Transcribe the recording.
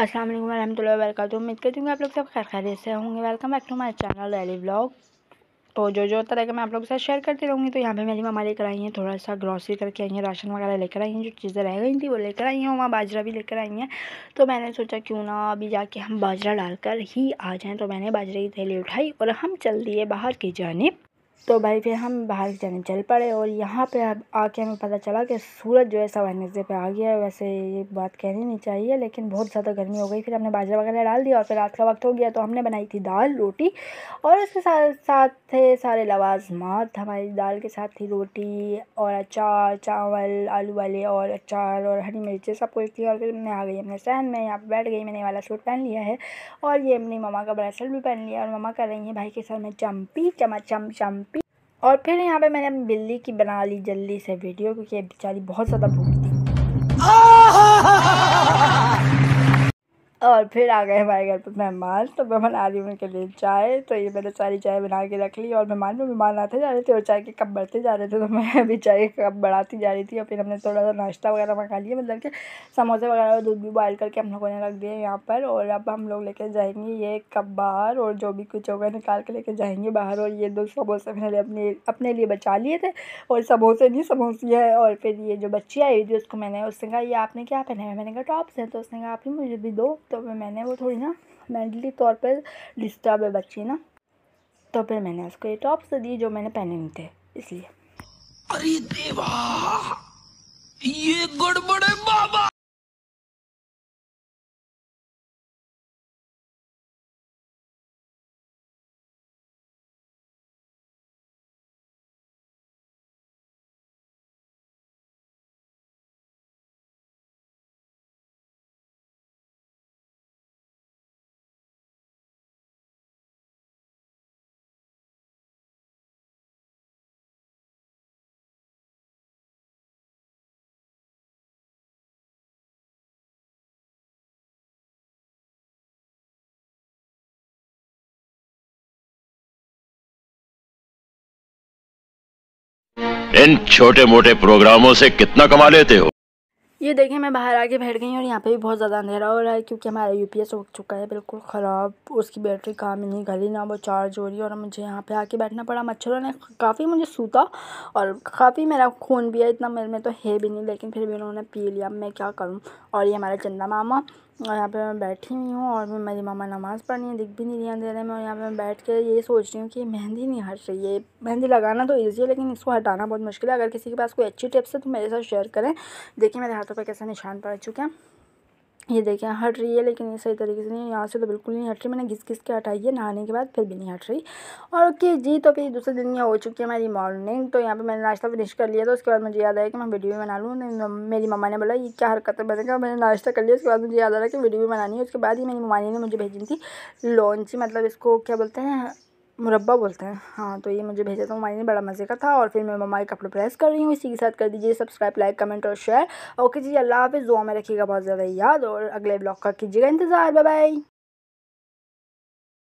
अस्सलाम वालेकुम वरहमतुल्लाहि वबरकातुहू उम्मीद करती हूँ आप लोग सब खैर खैरियत से होंगे welcome back to my channel daily blog तो जो जो तरह का मैं आप लोगों के साथ शेयर करती रहूँगी तो यहाँ पे मेरी मामा लेकर आई हैं थोड़ा सा ग्रॉसरी करके आई हैं राशन वगैरह लेकर आई हैं जो चीज़ें रह गई थी वो लेकर आई हैं वहाँ बाजरा भी लेकर आई हैं तो मैंने सोचा क्यों ना अभी जाके हम बाजरा डालकर ही आ जाएँ तो मैंने बाजरे की थैली उठाई और हम चल दिए बाहर की जानब तो भाई फिर हम बाहर जाने चल पड़े और यहाँ पे अब आके हमें पता चला कि सूरज जो है सब नब्बे पे आ गया है वैसे ये बात कहनी नहीं चाहिए लेकिन बहुत ज़्यादा गर्मी हो गई फिर हमने बाजरा वगैरह डाल दिया और फिर रात का वक्त हो गया तो हमने बनाई थी दाल रोटी और उसके साथ साथ थे सारे लवाजमात हमारी दाल के साथ थी रोटी और अचार चावल आलू वाले और अचार और हरी मिर्ची सब कुछ थी और फिर मैं आ गई अपने सहन में यहाँ पर बैठ गई मैंने वाला सूट पहन लिया है और ये अपनी मामा का ब्रेसलेट भी पहन लिया और मामा कर रही हैं भाई के सर में चम्पी चमा चम चम और फिर यहाँ पे मैंने बिल्ली की बना ली जल्दी से वीडियो क्योंकि बेचारी बहुत ज़्यादा भूख थी और फिर आ गए हमारे घर पर मेहमान तो मेहमान आ रही उनके लिए चाय तो ये मैंने सारी चाय बना के रख ली और मेहमान भी मेहमान आते जा रहे थे और चाय के कप बढ़ते जा रहे थे तो मैं अभी चाय के कप बढ़ाती जा रही थी और फिर हमने थोड़ा सा नाश्ता वगैरह मंगा लिया मतलब कि समोसे वगैरह और दूध भी बॉयल करके हम लोगों ने रख दिए यहाँ पर और अब हम लोग लेके जाएंगे ये कप बाहर और जो भी कुछ होगा निकाल के लेके जाएंगे बाहर और ये दो समोसे मैंने अपने अपने लिए बचा लिए थे और समोसे नहीं समोसे है और फिर ये जो बच्ची आई हुई थी उसको मैंने उसने कहा ये आपने क्या पहना है मैंने कहा टॉप्स हैं तो उसने कहा आप ही मुझे भी दो तो फिर मैंने वो थोड़ी ना मेंटली तौर पर डिस्टर्ब है बच्ची ना तो फिर मैंने उसको ये से तो दिए जो मैंने पहने नहीं थे इसलिए अरे देवा ये गड़बड़ है इन छोटे मोटे प्रोग्रामों से कितना कमा लेते हो ये देखिए मैं बाहर आके बैठ गई और यहाँ पे भी बहुत ज़्यादा अंधेरा हो रहा है क्योंकि हमारा यूपीएस हो चुका है बिल्कुल ख़राब उसकी बैटरी काम ही नहीं घड़ी ना वो चार्ज हो रही है और मुझे यहाँ पे आके बैठना पड़ा मच्छरों ने काफ़ी मुझे सूता और काफ़ी मेरा खून भी है इतना मेरे में तो है भी नहीं लेकिन फिर भी उन्होंने पी लिया मैं क्या करूँ और ये हमारा चंदा मामा और यहाँ पे मैं बैठी हुई हूँ और मेरी मामा नमाज़ पढ़नी है दिख भी नहीं रही अंधेरे में और यहाँ पे मैं बैठ के ये सोच रही हूँ कि मेहंदी नहीं हट रही है मेहंदी लगाना तो ईजी है लेकिन इसको हटाना बहुत मुश्किल है अगर किसी के पास कोई अच्छी टिप्स है तो मेरे साथ शेयर करें देखिए मेरे हाथों पर कैसे निशान पड़ चुके हैं ये देखिए हट रही है लेकिन ये सही तरीके से नहीं यहाँ से तो बिल्कुल नहीं हट रही मैंने घिस घिस के हटाई है नहाने के बाद फिर भी नहीं हट रही और ओके जी तो फिर दूसरे दिन ये हो चुकी है मेरी मॉर्निंग तो यहाँ पे मैंने नाश्ता फिनिश कर लिया तो उसके बाद मुझे याद आया कि मैं वीडियो भी बना लूँ मेरी मम्मा ने बोला ये क्या हरकत है बनेगा मैंने नाश्ता कर लिया उसके बाद मुझे याद आ रहा कि वीडियो भी बनानी है उसके बाद ही मेरी मम्मा ने मुझे भेजी थी लॉन्च मतलब इसको क्या बोलते हैं मुरब्बा बोलते हैं हाँ तो ये मुझे भेजा था मम्मी ने बड़ा मज़े का था और फिर मैं मम्मा के कपड़े प्रेस कर रही हूँ इसी के साथ कर दीजिए सब्सक्राइब लाइक कमेंट और शेयर ओके जी अल्लाह हाफिज़ दुआ में रखिएगा बहुत ज़्यादा याद और अगले ब्लॉग का कीजिएगा इंतज़ार बाय बाय